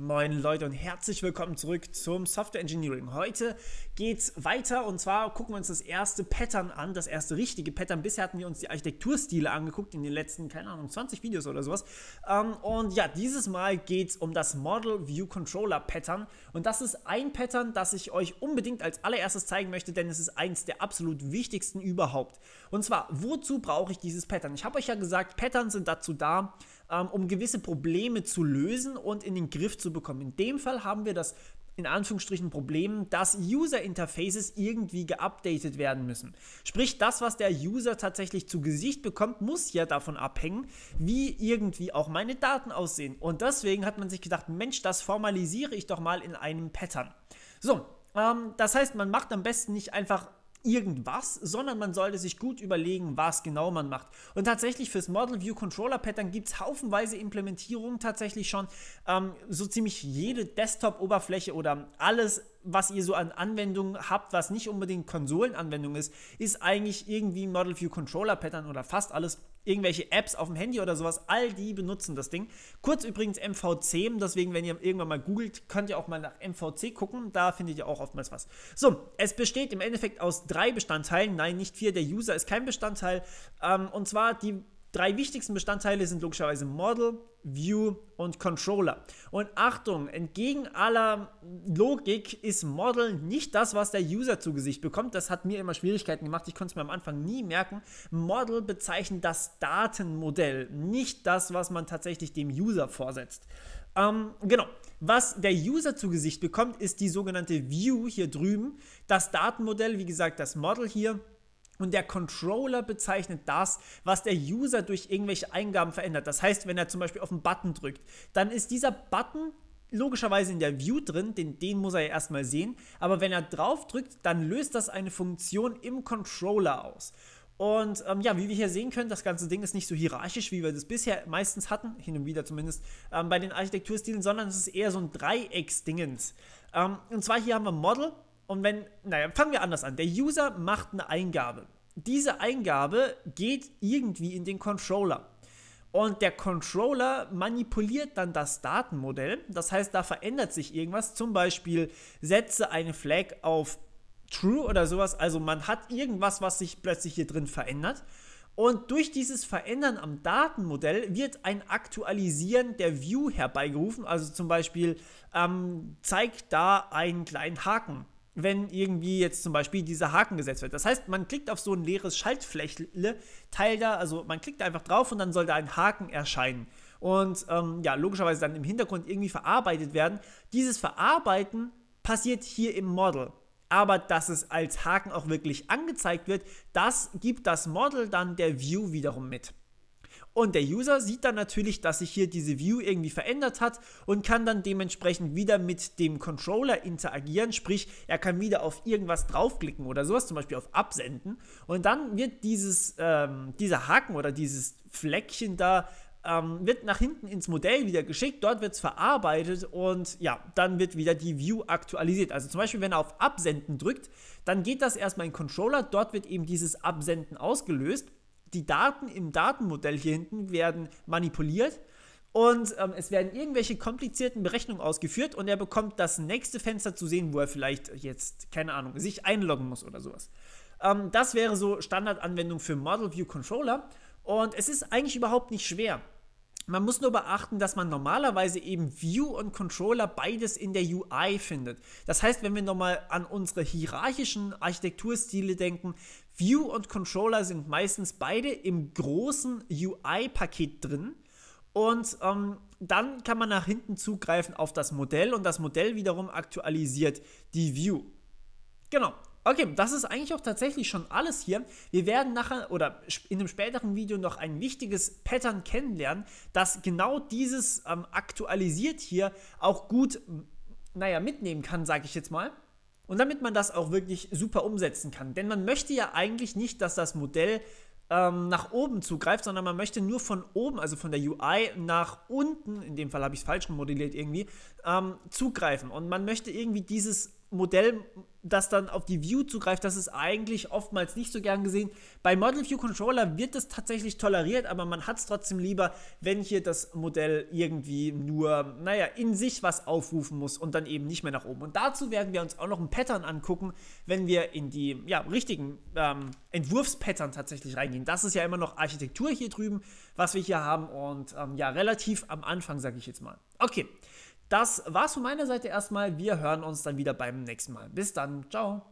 Moin Leute und herzlich willkommen zurück zum Software Engineering. Heute geht's weiter und zwar gucken wir uns das erste Pattern an, das erste richtige Pattern. Bisher hatten wir uns die Architekturstile angeguckt in den letzten, keine Ahnung, 20 Videos oder sowas. Ähm, und ja, dieses Mal geht's um das Model View Controller Pattern und das ist ein Pattern, das ich euch unbedingt als allererstes zeigen möchte, denn es ist eins der absolut wichtigsten überhaupt. Und zwar, wozu brauche ich dieses Pattern? Ich habe euch ja gesagt, Pattern sind dazu da, ähm, um gewisse Probleme zu lösen und in den Griff zu bekommen. In dem Fall haben wir das in Anführungsstrichen Problem, dass User Interfaces irgendwie geupdatet werden müssen. Sprich, das, was der User tatsächlich zu Gesicht bekommt, muss ja davon abhängen, wie irgendwie auch meine Daten aussehen. Und deswegen hat man sich gedacht, Mensch, das formalisiere ich doch mal in einem Pattern. So, ähm, das heißt, man macht am besten nicht einfach irgendwas, sondern man sollte sich gut überlegen, was genau man macht. Und tatsächlich fürs Model View Controller Pattern gibt es haufenweise Implementierungen tatsächlich schon. Ähm, so ziemlich jede Desktop-Oberfläche oder alles, was ihr so an Anwendungen habt, was nicht unbedingt Konsolenanwendung ist, ist eigentlich irgendwie Model View Controller Pattern oder fast alles irgendwelche Apps auf dem Handy oder sowas, all die benutzen das Ding. Kurz übrigens MVC, deswegen, wenn ihr irgendwann mal googelt, könnt ihr auch mal nach MVC gucken, da findet ihr auch oftmals was. So, es besteht im Endeffekt aus drei Bestandteilen, nein, nicht vier, der User ist kein Bestandteil, ähm, und zwar die drei wichtigsten Bestandteile sind logischerweise Model, View und Controller. Und Achtung, entgegen aller Logik ist Model nicht das, was der User zu Gesicht bekommt. Das hat mir immer Schwierigkeiten gemacht. Ich konnte es mir am Anfang nie merken. Model bezeichnet das Datenmodell, nicht das, was man tatsächlich dem User vorsetzt. Ähm, genau. Was der User zu Gesicht bekommt, ist die sogenannte View hier drüben. Das Datenmodell, wie gesagt, das Model hier und der Controller bezeichnet das, was der User durch irgendwelche Eingaben verändert. Das heißt, wenn er zum Beispiel auf einen Button drückt, dann ist dieser Button logischerweise in der View drin, den, den muss er ja erstmal sehen. Aber wenn er drauf drückt, dann löst das eine Funktion im Controller aus. Und ähm, ja, wie wir hier sehen können, das ganze Ding ist nicht so hierarchisch, wie wir das bisher meistens hatten, hin und wieder zumindest, ähm, bei den Architekturstilen, sondern es ist eher so ein Dreiecksdingens. Ähm, und zwar hier haben wir Model, und wenn, naja, fangen wir anders an. Der User macht eine Eingabe. Diese Eingabe geht irgendwie in den Controller. Und der Controller manipuliert dann das Datenmodell. Das heißt, da verändert sich irgendwas. Zum Beispiel setze eine Flag auf True oder sowas. Also man hat irgendwas, was sich plötzlich hier drin verändert. Und durch dieses Verändern am Datenmodell wird ein Aktualisieren der View herbeigerufen. Also zum Beispiel ähm, zeigt da einen kleinen Haken wenn irgendwie jetzt zum Beispiel dieser Haken gesetzt wird. Das heißt, man klickt auf so ein leeres Schaltfläche, teil da, also man klickt einfach drauf und dann soll da ein Haken erscheinen. Und ähm, ja, logischerweise dann im Hintergrund irgendwie verarbeitet werden. Dieses Verarbeiten passiert hier im Model. Aber dass es als Haken auch wirklich angezeigt wird, das gibt das Model dann der View wiederum mit. Und der User sieht dann natürlich, dass sich hier diese View irgendwie verändert hat und kann dann dementsprechend wieder mit dem Controller interagieren, sprich, er kann wieder auf irgendwas draufklicken oder sowas, zum Beispiel auf Absenden. Und dann wird dieses, ähm, dieser Haken oder dieses Fleckchen da ähm, wird nach hinten ins Modell wieder geschickt, dort wird es verarbeitet und ja, dann wird wieder die View aktualisiert. Also zum Beispiel, wenn er auf Absenden drückt, dann geht das erstmal in den Controller, dort wird eben dieses Absenden ausgelöst die Daten im Datenmodell hier hinten werden manipuliert und ähm, es werden irgendwelche komplizierten Berechnungen ausgeführt und er bekommt das nächste Fenster zu sehen, wo er vielleicht jetzt, keine Ahnung, sich einloggen muss oder sowas. Ähm, das wäre so Standardanwendung für Model View Controller und es ist eigentlich überhaupt nicht schwer. Man muss nur beachten, dass man normalerweise eben View und Controller beides in der UI findet. Das heißt, wenn wir nochmal an unsere hierarchischen Architekturstile denken, View und Controller sind meistens beide im großen UI-Paket drin. Und ähm, dann kann man nach hinten zugreifen auf das Modell und das Modell wiederum aktualisiert die View. Genau. Okay, das ist eigentlich auch tatsächlich schon alles hier. Wir werden nachher oder in einem späteren Video noch ein wichtiges Pattern kennenlernen, das genau dieses ähm, aktualisiert hier auch gut, naja, mitnehmen kann, sage ich jetzt mal. Und damit man das auch wirklich super umsetzen kann. Denn man möchte ja eigentlich nicht, dass das Modell ähm, nach oben zugreift, sondern man möchte nur von oben, also von der UI nach unten, in dem Fall habe ich es falsch modelliert irgendwie, ähm, zugreifen. Und man möchte irgendwie dieses Modell, das dann auf die View zugreift, das ist eigentlich oftmals nicht so gern gesehen. Bei Model View Controller wird das tatsächlich toleriert, aber man hat es trotzdem lieber, wenn hier das Modell irgendwie nur, naja, in sich was aufrufen muss und dann eben nicht mehr nach oben. Und dazu werden wir uns auch noch ein Pattern angucken, wenn wir in die ja, richtigen ähm, Entwurfspattern tatsächlich reingehen. Das ist ja immer noch Architektur hier drüben, was wir hier haben und ähm, ja, relativ am Anfang, sage ich jetzt mal. Okay. Das war's von meiner Seite erstmal. Wir hören uns dann wieder beim nächsten Mal. Bis dann. Ciao.